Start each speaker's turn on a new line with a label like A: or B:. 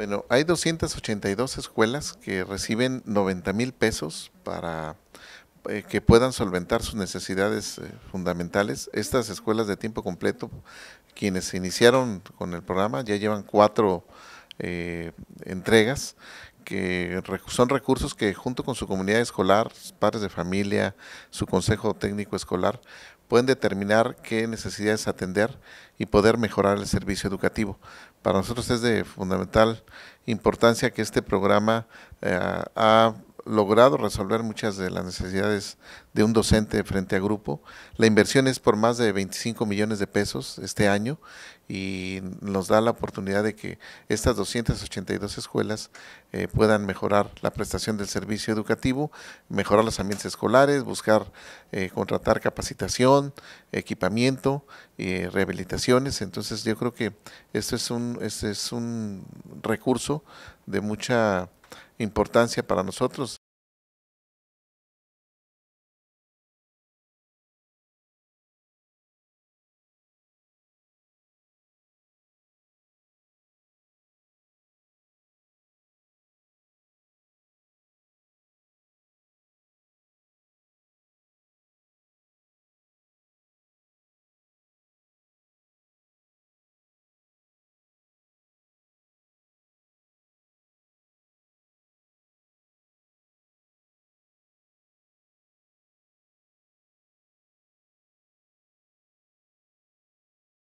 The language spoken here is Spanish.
A: Bueno, hay 282 escuelas que reciben 90 mil pesos para eh, que puedan solventar sus necesidades eh, fundamentales. Estas escuelas de tiempo completo, quienes iniciaron con el programa, ya llevan cuatro eh, entregas que son recursos que junto con su comunidad escolar, padres de familia, su consejo técnico escolar, pueden determinar qué necesidades atender y poder mejorar el servicio educativo. Para nosotros es de fundamental importancia que este programa eh, ha logrado resolver muchas de las necesidades de un docente frente a grupo. La inversión es por más de 25 millones de pesos este año y nos da la oportunidad de que estas 282 escuelas eh, puedan mejorar la prestación del servicio educativo, mejorar los ambientes escolares, buscar eh, contratar capacitación, equipamiento, y eh, rehabilitaciones. Entonces yo creo que esto es un, este es un recurso de mucha importancia para nosotros.